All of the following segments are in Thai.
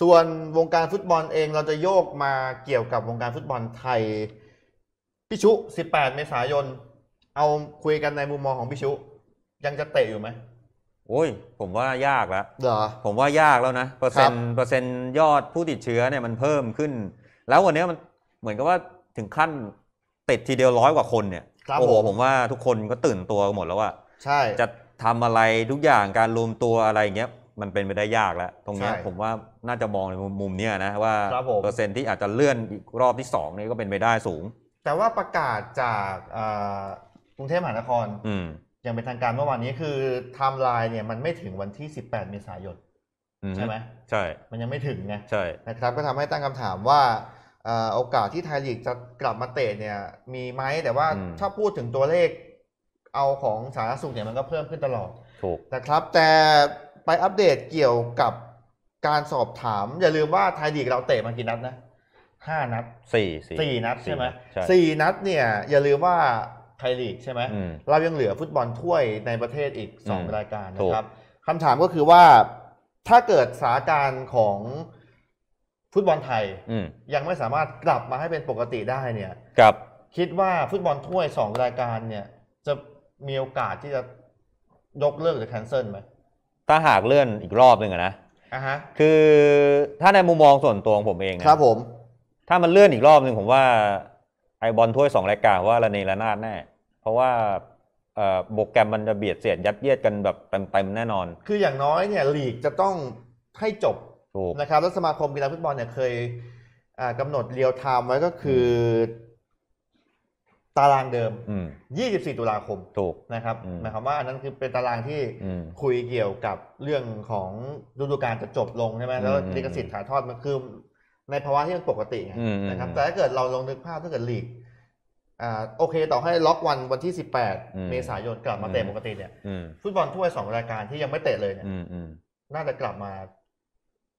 ส่วนวงการฟุตบอลเองเราจะโยกมาเกี่ยวกับวงการฟุตบอลไทย พิชุ 18 เมษายน เอาคุยกันในมุมมองของพิชุยังจะเตะอยู่ไหมโอ้ย ผมว่ายากแล้วเผมว่ายากแล้วนะเปอร์เซ็นต์เปอร์เซ็นต์ยอดผู้ติดเชื้อเนี่ยมันเพิ่มขึ้น แล้ววันนี้มันเหมือนกับว่าถึงขั้นติดทีเดียวร้อยกว่าคนเนี่ยโอ้โห ผมว่าทุกคนก็ตื่นตัวหมดแล้วว่าใช่จะทำอะไรทุกอย่างการรวมตัวอะไรอย่างเงี้ยมันเป็นไปได้ยากแล้วตรงนี้ผมว่าน่าจะมองในมุมเนี้นะว่าเปอร์เซ็นที่อาจจะเลื่อนอีกรอบที่สองนี่ก็เป็นไปได้สูง แต่ว่าประกาศจากกรุงเทพมหานคร อือย่างเป็นทางการเมื่อวานนี้คือไทม์ไลน์เนี่ยมันไม่ถึงวันที่ 18 เมษายนใช่ไหมใช่ มันยังไม่ถึงไงใช่นะครับ ก็ทำให้ตั้งคำถามว่า โอกาสที่ไทยลีกจะกลับมาเตะเนี่ย มีไหมแต่ว่าอถ้าพูดถึงตัวเลข เอาของสาธารณสุขเนี่ยมันก็เพิ่มขึ้นตลอดถูกนะครับแต่ไปอัปเดตเกี่ยวกับการสอบถาม อย่าลืมว่าไทยดีกเราเตะมากี่นัดนะห้านัดสี่สี่นัดใช่ไหมสี่นัดเนี่ย อย่าลืมว่าไทยลีกใช่ไหมเรายังเหลือฟุตบอลถ้วยในประเทศอีกสองรายการนะครับคำถามก็คือว่าถ้าเกิดสถานการณ์ของฟุตบอลไทยยังไม่สามารถกลับมาให้เป็นปกติได้เนี่ยครับคิดว่าฟุตบอลถ้วยสองรายการเนี่ยจะมีโอกาสที่จะยกเลิกหรือแคนเซิลไหมถ้าหากเลื่อนอีกรอบหนึ่งอะนะคือถ้าในมุมมองส่วนตัวของผมเองนะครับผมถ้ามันเลื่อนอีกรอบหนึ่งผมว่าไอบอลถ้วยสองรายการว่าระเนระนาดแน่ เพราะว่าโปรแกรมมันจะเบียดเสียดยัดเยียดกันแบบเต็มๆแน่นอน คืออย่างน้อยเนี่ยลีกจะต้องให้จบนะครับ แล้วสมาคมกีฬาฟุตบอลเนี่ยเคยากำหนดเรียวไทม์ไว้ก็คือตารางเดิม24 ตุลาคม ถูกนะครับ หมายความว่า อันนั้นคือเป็นตารางที่คุยเกี่ยวกับเรื่องของฤดูกาลจะจบลงใช่ไหมแล้วลิขสิทธิ์ถ่ายทอด มันคือในภาวะที่มันปกติไงนะครับ แต่ถ้าเกิดเราลองนึกภาพถ้าเกิดลีก อ่าโอเคต่อให้ล็อกวันวันที่ 18เมษายนกลับมาเตะปกติเนี่ยฟุตบอลทั่วสองรายการที่ยังไม่เตะเลยเนี่ยน่าจะกลับมา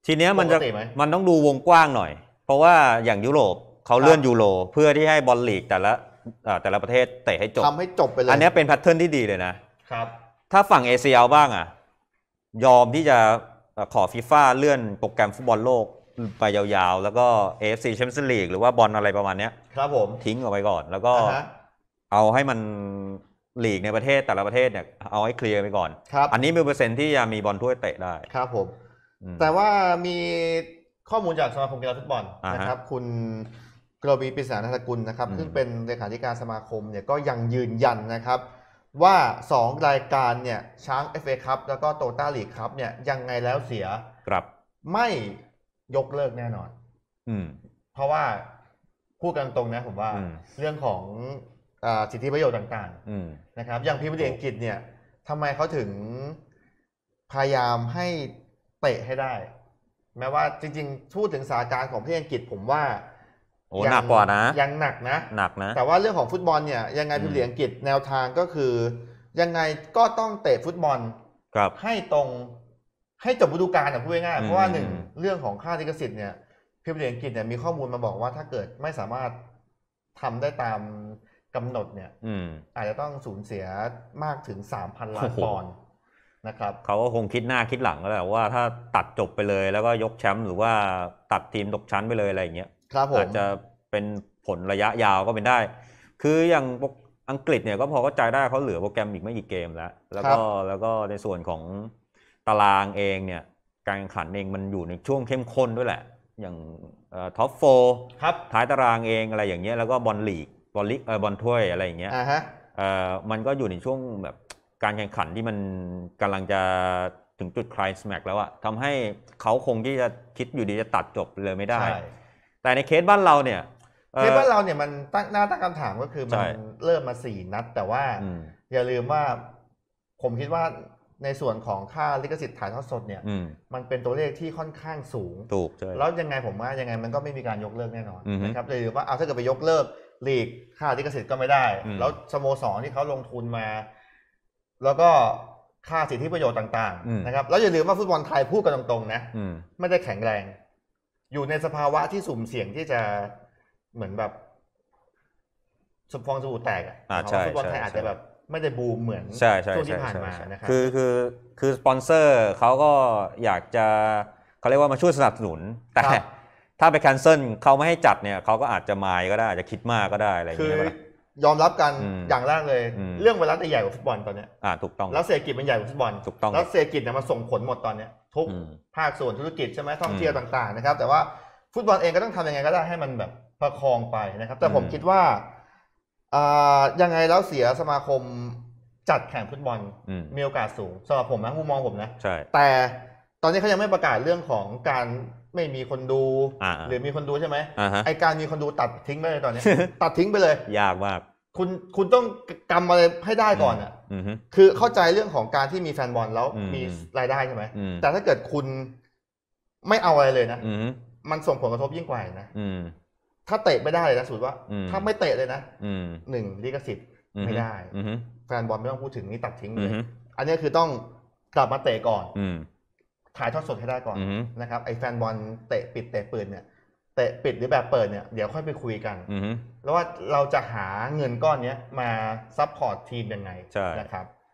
ทีเนี้ยมันจะมันต้องดูวงกว้างหน่อย เพราะว่าอย่างยุโรปเขาเลื่อนยูโรเพื่อที่ให้บอลลีกแต่ละแต่ละประเทศเตะให้จบทำให้จบไปเลยอันนี้เป็นแพทเทิร์นที่ดีเลยนะครับ ถ้าฝั่งเอเชียบ้างอ่ะยอมที่จะขอฟีฟ่าเลื่อนโปรแกรมฟุตบอลโลกไปยาวๆ แล้วก็อฟซีแชมเปี้ยนส์ลีกหรือว่าบอลอะไรประมาณเนี้ย ครับผมทิ้งออกไปก่อน แล้วก็ เอาให้มันลีกในประเทศแต่ละประเทศเนี่ยเอาให้เคลียร์ไปก่อนครับอันนี้มีเปอร์เซ็นต์ที่จะมีบอลถ้วยเตะได้ครับผม แต่ว่ามีข้อมูลจากสมาคมกีฬาฟุตบอลนะครับ คุณกรวีปิศานัตทกุลนะครับซึ่งเป็นเลขาธิการสมาคมเนี่ยก็ยังยืนยันนะครับ ว่า 2 รายการเนี่ยช้าง FA ครับ แล้วก็โตต้าลีกครับเนี่ยยังไงแล้วเสียครับ ไม่ยกเลิกแน่นอน อืมเพราะว่า พูดกันตรงนะผมว่าเรื่องของอสิทธิประโยชน์ต่างๆนะครับ อย่างพิมพ์อังกฤษเนี่ยทำไมเขาถึงพยายามให้เตะให้ได้ แม้ว่าจริงๆพูดถึงสาการของพิดีอังกฤษผมว่าโอ้หนักกว่านะยังหนักนะหนักนะ แต่ว่าเรื่องของฟุตบอลเนี่ย ยังไงพิมเหลียงกิจแนวทางก็คือ ยังไงก็ต้องเตะฟุตบอลครับให้ตรงให้จบฤดูกาลนะพูดง่ายๆเพราะว่าหนึ่งเรื่องของค่าลิขสิทธิ์เนี่ยพิมเหลียงกิจเนี่ยมีข้อมูลมาบอกว่า ถ้าเกิดไม่สามารถทำได้ตามกำหนดเนี่ยอาจจะต้องสูญเสียมากถึงสามพันล้านปอนด์นะครับ เขาก็คงคิดหน้าคิดหลังแล้วแหละว่าถ้าตัดจบไปเลยแล้วก็ยกแชมป์หรือว่าตัดทีมตกชั้นไปเลยอะไรอย่างเงี้ยครับผมอาจจะเป็นผลระยะยาวก็เป็นได้ คืออย่างอังกฤษเนี่ยก็พอเข้าใจได้เขาเหลือโปรแกรมอีกไม่กี่เกมแล้ว แล้วก็แล้วก็ในส่วนของตารางเองเนี่ยการแข่งขันเองมันอยู่ในช่วงเข้มข้นด้วยแหละ อย่างท็อปโฟร์ท้ายตารางเองอะไรอย่างเงี้ยแล้วก็บอลลีกบอลลีกบอลถ้วยอะไรอย่างเงี้ยมันก็อยู่ในช่วงแบบการแข่งขันที่มันกำลังจะถึงจุดคลายสแม็กแล้วอะทำให้เขาคงที่จะคิดอยู่ดีจะตัดจบเลยไม่ได้แต่ในเคสบ้านเราเนี่ยเคสบ้านเราเนี่ยมันตั้งหน้าตั้งคำถามก็คือมันเริ่มมาสี่นัด แต่ว่าอย่าลืมว่าผมคิดว่าในส่วนของค่าลิขสิทธิ์ถ่ายทอดสด เนี่ย มันเป็นตัวเลขที่ค่อนข้างสูงถูกแล้วยังไงผมว่ายังไงมันก็ไม่มีการยกเลิกแน่นอนนะครับเลยว่าเอาถ้าเกิดไปยกเลิกลีกค่าลิขสิทธิ์ก็ไม่ได้ แล้วสโมสรที่เขาลงทุนมา แล้วก็ค่าสิทธิประโยชน์ต่างๆนะครับแล้วอย่าลืมว่าฟุตบอลไทยพูดกันตรงๆนะไม่ได้แข็งแรงอยู่ในสภาวะที่สุ่มเสี่ยงที่จะเหมือนแบบสมฟองสบู่แตกอ่ะอ่าใช่ฟุองไทยใช่อาจจะแบบ ไม่ได้บูมเหมือนช่วงที่ผ่านมานะครับคือคือคือสปอนเซอร์เขาก็อยากจะเขาเรียกว่ามาช่วยสนับสนุน แต่ถ้าไปแคนเซิลเขาไม่ให้จัดเนี่ยเขาก็อาจจะมายก็ได้ อาจจะคิดมากก็ได้อะไรอย่างเงี้ยยอมรับกันอย่างแรกเลย เรื่องไวรัสใหญ่กว่าฟุตบอลตอนนี้อ่าถูกต้องแล้วเศรษฐกิจมันใหญ่กว่าฟุตบอลถูกต้องแล้วเศรษฐกิจเนี่ยมันส่งผลหมดตอนเนี้ยทุกภาคส่วนธุรกิจใช่ไหมท่องเที่ยวต่างๆนะครับแต่ว่าฟุตบอลเองก็ต้องทำยังไงก็ได้ให้มันแบบประคองไปนะครับ แต่ผมคิดว่าอ่ายังไงแล้วเสียสมาคมจัดแข่งฟุตบอลมมีโอกาสสูงสำหรับผมนะมุมมองผมนะใช่แต่ตอนนี้เขายังไม่ประกาศเรื่องของการไม่มีคนดูหรือมีคนดู ใช่ไหมอาไอการมีคนดูตัดทิ้งไปเลยตอนนี้ตัดทิ้งไปเลยยากมากคุณคุณต้องกำอะไรให้ได้ก่อนอ่ะคือเข้าใจเรื่องของการที่มีแฟนบอลแล้วมีรายได้ใช่ไหมแต่ถ้าเกิดคุณไม่เอาอะไรเลยนะมันส่งผลกระทบยิ่งกว่าอีกนะถ้าเตะไม่ได้เลยนะสุดว่า ถ้าไม่เตะเลยนะหนึ่งลิขสิทธิ์ ไม่ได้แฟนบอลไม่ต้องพูดถึงนี่ตัดทิ้งเลยอันนี้คือต้องกลับมาเตะก่อน อืถ่ายทอดสดให้ได้ก่อนนะครับไอ้แฟนบอลเตะปิดเตะเปิดเนี่ยเตะปิดหรือแบบเปิดเนี่ย เดี๋ยวค่อยไปคุยกันแล้วว่าเราจะหาเงินก้อนเนี้ยมาซัพพอร์ตทีมยังไงนะครับ